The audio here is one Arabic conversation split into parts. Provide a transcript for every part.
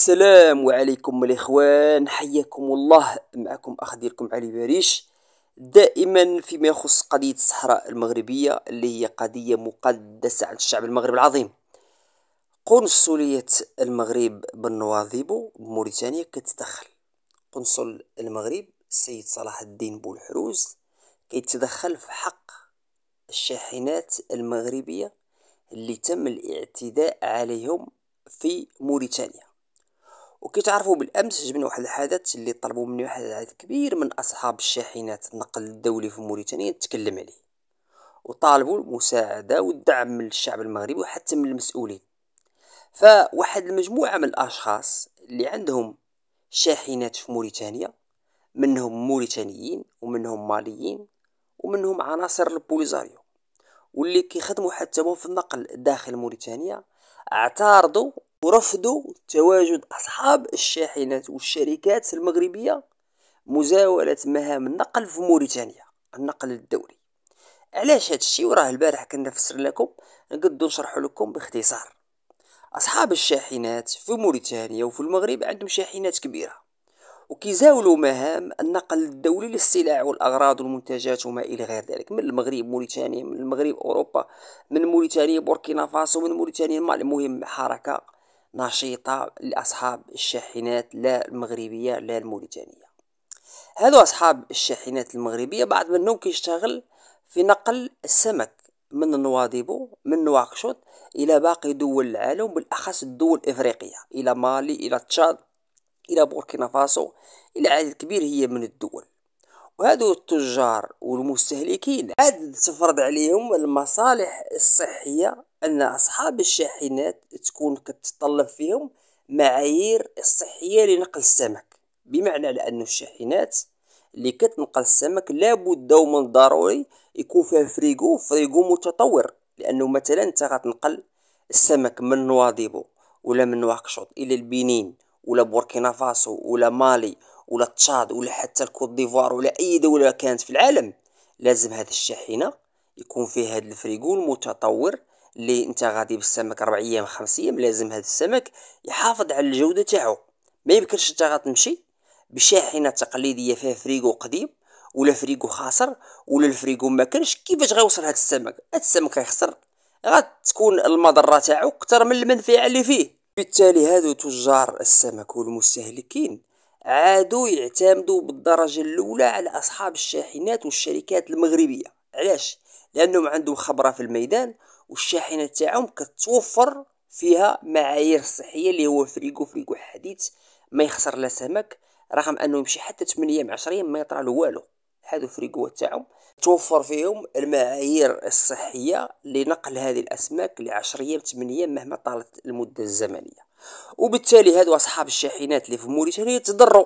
السلام عليكم الاخوان حياكم الله معكم اخ ديالكم علي باريش دائما فيما يخص قضيه الصحراء المغربيه اللي هي قضيه مقدسه عند الشعب المغرب العظيم قنصليه المغرب بنواظيبو بموريتانيا كتتدخل قنصل المغرب السيد صلاح الدين بولحروز كيتدخل في حق الشاحنات المغربيه اللي تم الاعتداء عليهم في موريتانيا تعرفوا بالامس جبنا واحد الحدث اللي طلبوا مني واحد العدد كبير من اصحاب الشاحنات النقل الدولي في موريتانيا نتكلم عليه وطالبوا المساعده والدعم من الشعب المغربي وحتى من المسؤولين فواحد المجموعه من الاشخاص اللي عندهم شاحنات في موريتانيا منهم موريتانيين ومنهم ماليين ومنهم عناصر البوليزاريو واللي كيخدموا حتى هما في النقل داخل موريتانيا اعترضوا ورفضوا تواجد أصحاب الشاحنات والشركات المغربية مزاولة مهام النقل في موريتانيا النقل الدولي علاش هادشي الشيء وراه البارح كنا نفسر لكم نقدو نشرحو لكم باختصار اصحاب الشاحنات في موريتانيا وفي المغرب عندهم شاحنات كبيره وكيزاولوا مهام النقل الدولي للسلع والاغراض والمنتجات وما الى غير ذلك من المغرب موريتانيا من المغرب اوروبا من موريتانيا بوركينا فاسو من موريتانيا المهم حركه نشيطة لأصحاب الشاحنات لا المغربية لا الموريتانية هذو أصحاب الشاحنات المغربية بعض منهم كيشتغل في نقل السمك من نواديبو من نواكشوط إلى باقي دول العالم بالأخص الدول الإفريقية إلى مالي إلى تشاد إلى بوركينا فاسو إلى عدد كبير هي من الدول وهادو التجار والمستهلكين عاد تفرض عليهم المصالح الصحية أن أصحاب الشاحنات تكون كتطلب فيهم معايير الصحية لنقل السمك بمعنى لأن الشاحنات اللي كتنقل السمك لابد ومن الضروري يكون فيها فريغو فريغو متطور لأنه مثلا أنت غتنقل السمك من نواضيبو ولا من واكشوط إلى البنين ولا بوركينا فاسو ولا مالي ولا تشاد ولا حتى الكوت ديفوار ولا اي دوله كانت في العالم لازم هذه الشاحنه يكون فيه هذا الفريغو المتطور اللي انت غادي بالسمك ربع ايام خمس ايام لازم هذا السمك يحافظ على الجوده تاعو ما يمكنش انت غتمشي بشاحنه تقليديه فيها فريغو قديم ولا فريغو خاسر ولا الفريغو ما كانش كيفاش غيوصل هذا السمك هذا السمك غيخسر غتكون المضره تاعو اكثر من المنفعه اللي فيه بالتالي هادو تجار السمك والمستهلكين عادوا يعتمدوا بالدرجة الأولى على أصحاب الشاحنات والشركات المغربية علاش؟ لأنهم عندهم خبرة في الميدان والشاحنة تاعهم كتوفر فيها معايير صحية اللي هو فريقو فريقو حديث ما يخسر لا سمك رغم أنه يمشي حتى 8 من 10 ما يطرى له والو هذا الفريغو تاعهم توفر فيهم المعايير الصحيه لنقل هذه الاسماك لعشر ايام 8 ايام مهما طالت المده الزمنيه وبالتالي هذو اصحاب الشاحنات اللي في موريتانيا تضروا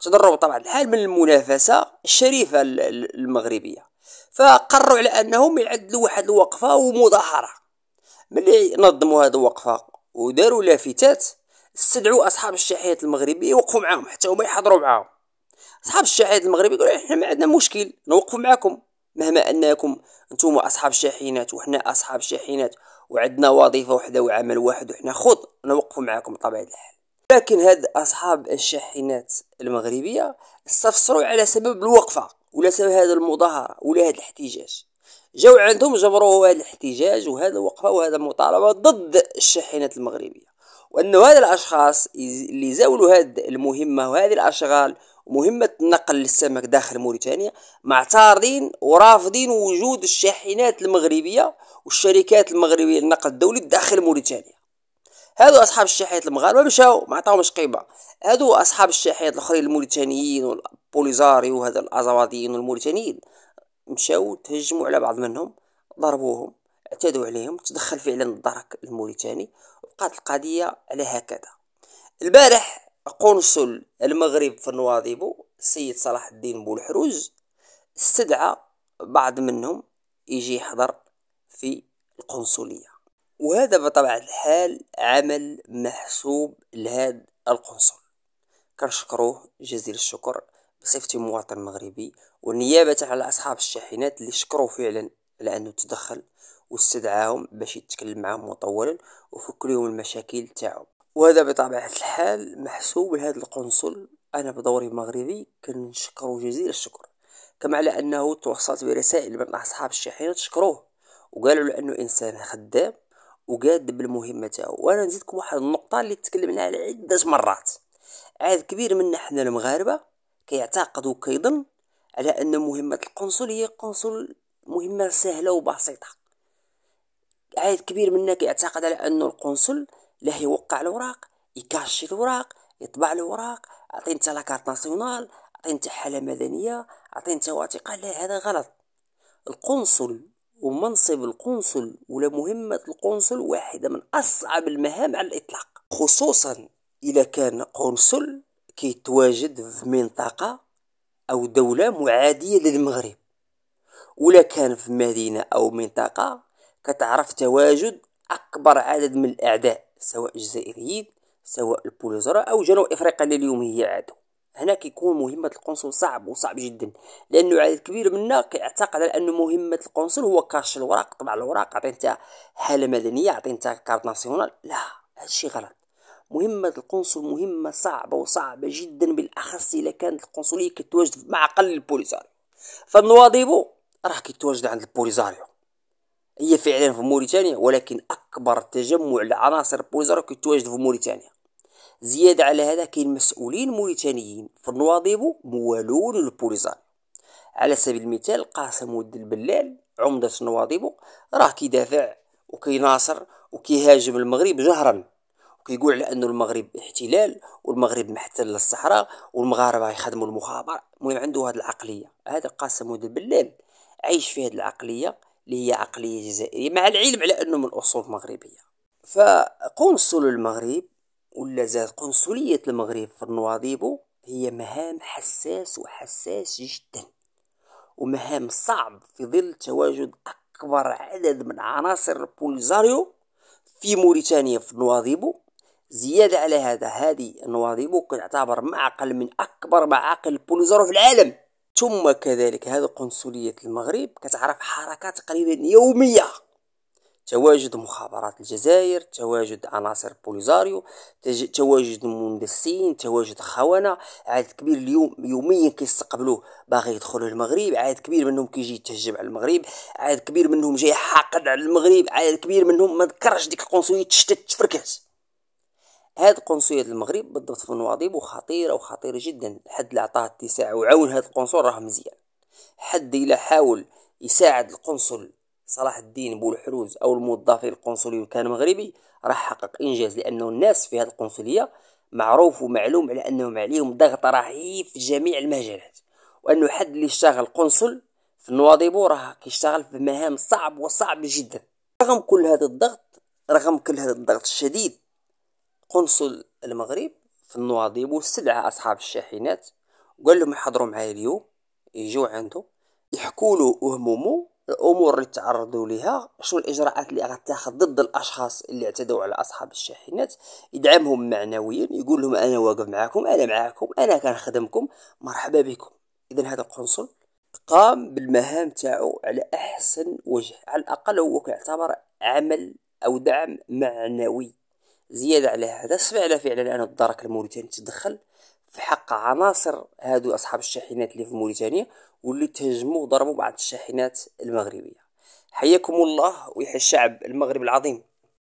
تضروا طبعا الحال من المنافسه الشريفه المغربيه فقروا على انهم يعدلوا واحد الوقفه ومظاهره ملي نظموا هذه الوقفه وداروا لافتات استدعوا اصحاب الشاحنات المغربيه يوقفوا معاهم حتى هما يحضروا معاهم اصحاب الشاحنات المغرب يقولوا إيه، احنا ما عندنا مشكل نوقف معاكم مهما انكم انتم اصحاب الشاحنات وحنا اصحاب الشاحنات وعندنا وظيفه وحده وعمل واحد وحنا خط نوقف معاكم بطبيعه الحال لكن هاد اصحاب الشاحنات المغربيه استفسروا على سبب الوقفه ولا سبب هذا المظاهره ولا هذا الاحتجاج جاو عندهم جبروا هذا الاحتجاج وهذا الوقفه وهذا المطالبه ضد الشاحنات المغربيه وانه هذا الاشخاص اللي زاولوا هذه المهمه وهذه الاشغال مهمه نقل السمك داخل موريتانيا معترضين ورافضين وجود الشاحنات المغربية والشركات المغربية للنقل الدولي داخل موريتانيا هادو اصحاب الشاحنات المغاربه مشاو ما عطاهمش قيمه هادو اصحاب الشاحنات الاخرين الموريتانيين والبوليزاري وهذا الازواديين والموريتانيين مشاو تهجموا على بعض منهم ضربوهم اعتدوا عليهم تدخل فعلا الدرك الموريتاني وبقات القضيه على هكذا البارح قنصل المغرب في نواضيبو السيد صلاح الدين بولحروز استدعى بعض منهم يجي يحضر في القنصلية وهذا بطبيعة الحال عمل محسوب لهذا القنصل كنشكروه جزيل الشكر بصفتي مواطن مغربي والنيابة على أصحاب الشاحنات اللي شكروه فعلا لأنه تدخل واستدعاهم باش يتكلم معهم مطولا وفك لهم المشاكل تاعهم وهذا بطبيعة الحال محسوب لهذا القنصل أنا بدوري مغربي كنشكرو جزيل الشكر كما على أنه توصلت برسائل من أصحاب الشاحنة تشكروه وقالوا له أنه إنسان خدام وقاد بالمهمة تاعو وأنا نزيدكم واحد النقطة اللي تكلمنا عليها عدة مرات عاد كبير منا حنا المغاربة كيعتقد وكيظن على أن مهمة القنصل هي قنصل مهمة سهلة وبسيطة عدد كبير منا كيعتقد على أن القنصل لا يوقع الوراق يكاشي الوراق يطبع الوراق عطي انت لاكارت ناسيونال عطي انت حاله مدنيه عطي انت وثيقه لا هذا غلط القنصل ومنصب القنصل ولا مهمة القنصل واحدة من أصعب المهام على الإطلاق خصوصا إذا كان قنصل كيتواجد في منطقة أو دولة معادية للمغرب ولا كان في مدينة أو منطقة كتعرف تواجد أكبر عدد من الأعداء سواء الجزائريين سواء البوليزرا او جنوب افريقيا اليوم هي عادو هنا كيكون مهمة القنصل صعب وصعب جدا لأنه عدد كبير منا كيعتقد على أن مهمة القنصل هو كرش الوراق طبع الوراق عطي انت حالة مدنية عطي انت كارت ناسيونال لا هادشي غلط مهمة القنصل مهمة صعبة وصعبة جدا بالأخص إذا كانت القنصلية كتواجد مع أقل البوليزاريو فالنواضيبو راه كيتواجد عند البوليزاريو هي فعلا في موريتانيا ولكن أكبر تجمع لعناصر بوزر كيتواجد في موريتانيا زيادة على هذا كاين مسؤولين موريتانيين في النواضيب موالون للبوليزار على سبيل المثال قاسم ود البلال عمدة النواضيب راه كيدافع وكيناصر وكيهاجم المغرب جهرا وكيقول على انه المغرب احتلال والمغرب محتل الصحراء والمغاربه يخدموا المخابره المهم عنده هذه العقليه هذا قاسم ود البلال عايش في هذه العقليه اللي هي عقلية جزائرية مع العلم على أنه من أصول مغربية فقنصل المغرب ولا زاد قنصلية المغرب في نواضيبو هي مهام حساس وحساس جدا ومهام صعب في ظل تواجد أكبر عدد من عناصر البوليزاريو في موريتانيا في نواضيبو زيادة على هذا هذه النواضيبو كتعتبر معقل من أكبر معاقل البوليزارو في العالم ثم كذلك هذا قنصلية المغرب كتعرف حركة تقريبا يومية تواجد مخابرات الجزائر تواجد عناصر بوليزاريو تواجد المندسين تواجد خونة عدد كبير اليوم يوميا كيستقبلوه باغي يدخلوا المغرب عدد كبير منهم كيجي يتهجم على المغرب عدد كبير منهم جاي حاقد على المغرب عدد كبير منهم ما ذكرش ديك القنصلية تشتت تفركات هاد القنصلية المغرب بالضبط في النواضيب وخطيرة وخطيرة جدا الحد اللي عطاه اتساع وعاون هاد القنصل راه مزيان حد إلا حاول يساعد القنصل صلاح الدين بولحروز أو الموظف القنصلي كان مغربي راح حقق إنجاز لأنه الناس في هاد القنصلية معروف ومعلوم على أنهم عليهم ضغط رهيب في جميع المجالات وأنه حد اللي يشتغل قنصل في النواضيبو راه كيشتغل في مهام صعب وصعب جدا رغم كل هذا الضغط رغم كل هذا الضغط الشديد قنصل المغرب في النواضيب واستدعى أصحاب الشاحنات وقال لهم يحضروا معايا اليوم يجوا عنده يحكوا له همومه الامور اللي تعرضوا لها شنو الاجراءات اللي غتاخذ ضد الاشخاص اللي اعتدوا على اصحاب الشاحنات يدعمهم معنويا يقول لهم انا واقف معاكم انا معاكم انا كنخدمكم مرحبا بكم اذا هذا القنصل قام بالمهام تاعو على احسن وجه على الاقل هو كيعتبر عمل او دعم معنوي زيادة على هذا صعب على فعلا أن الدرك الموريتاني تدخل في حق عناصر هادو أصحاب الشاحنات اللي في موريتانيا واللي تهجموا وضربوا بعض الشاحنات المغربية حياكم الله ويحيى الشعب المغرب العظيم